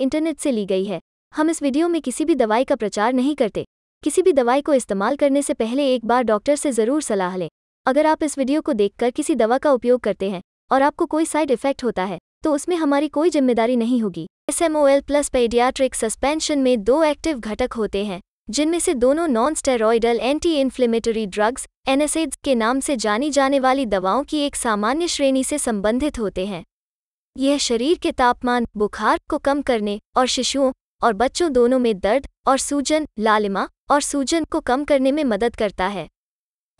internet से ली गई है हम इस वीडियो में किसी भी दवाई का प्रचार नहीं करते किसी भी दवाई को इस्तेमाल करने से पहले एक बार डॉक्टर से ज़रूर सलाह लें अगर आप इस वीडियो को देखकर किसी दवा का उपयोग करते हैं और आपको कोई साइड इफेक्ट होता है तो उसमें हमारी कोई जिम्मेदारी नहीं होगी S M O L plus paediatric suspension में दो एक्टिव घटक होते हैं जिनमें से दोनों non steroidal anti inflammatory drugs NSAIDs के नाम से जानी जाने वाली दवाओं की एक सामान्य श्रेणी से संबंधित होते हैं यह शरीर के तापमान बुखार को कम करने और शिशुओं और बच्चों दोनों में दर्द और सूजन लालिमा और सूजन को कम करने में मदद करता है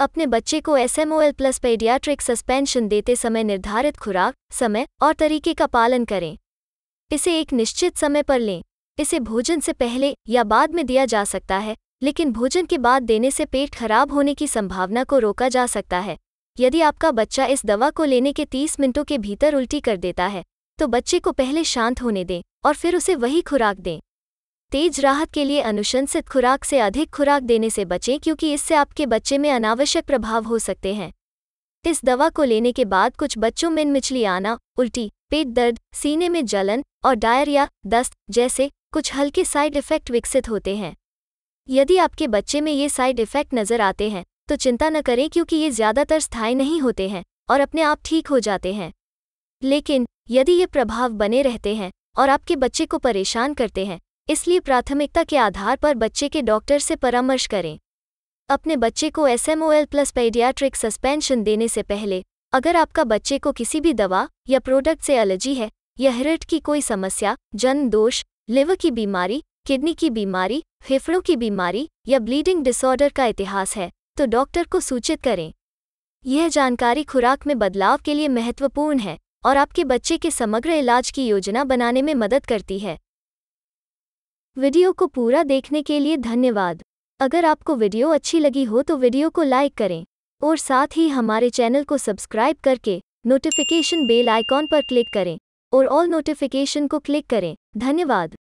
अपने बच्चे को एसएमओएल प्लस पेडियाट्रिक सस्पेंशन देते समय निर्धारित खुराक समय और तरीके का पालन करें इसे एक निश्चित समय पर लें इसे भोजन से पहले या बाद में दिया जा सकता है लेकिन भोजन के बाद देने से पेट खराब होने की संभावना को रोका जा सकता है यदि आपका बच्चा इस दवा को लेने के 30 मिनटों के भीतर उल्टी कर देता है तो बच्चे को पहले शांत होने दें और फिर उसे वही खुराक दें तेज राहत के लिए अनुशंसित खुराक से अधिक खुराक देने से बचें क्योंकि इससे आपके बच्चे में अनावश्यक प्रभाव हो सकते हैं इस दवा को लेने के बाद कुछ बच्चों में मिचली आना उल्टी पेट दर्द सीने में जलन और डायरिया दस्त जैसे कुछ हल्के साइड इफ़ेक्ट विकसित होते हैं यदि आपके बच्चे में ये साइड इफ़ेक्ट नज़र आते हैं तो चिंता न करें क्योंकि ये ज़्यादातर स्थायी नहीं होते हैं और अपने आप ठीक हो जाते हैं लेकिन यदि ये प्रभाव बने रहते हैं और आपके बच्चे को परेशान करते हैं इसलिए प्राथमिकता के आधार पर बच्चे के डॉक्टर से परामर्श करें अपने बच्चे को एसएमओएल प्लस पेडियाट्रिक सस्पेंशन देने से पहले अगर आपका बच्चे को किसी भी दवा या प्रोडक्ट से एलर्जी है या हृदय की कोई समस्या जन दोष लिवर की बीमारी किडनी की बीमारी फेफड़ों की बीमारी या ब्लीडिंग डिसऑर्डर का इतिहास है तो डॉक्टर को सूचित करें यह जानकारी खुराक में बदलाव के लिए महत्वपूर्ण है और आपके बच्चे के समग्र इलाज की योजना बनाने में मदद करती है वीडियो को पूरा देखने के लिए धन्यवाद अगर आपको वीडियो अच्छी लगी हो तो वीडियो को लाइक करें और साथ ही हमारे चैनल को सब्सक्राइब करके नोटिफिकेशन बेल आइकॉन पर क्लिक करें और ऑल नोटिफिकेशन को क्लिक करें धन्यवाद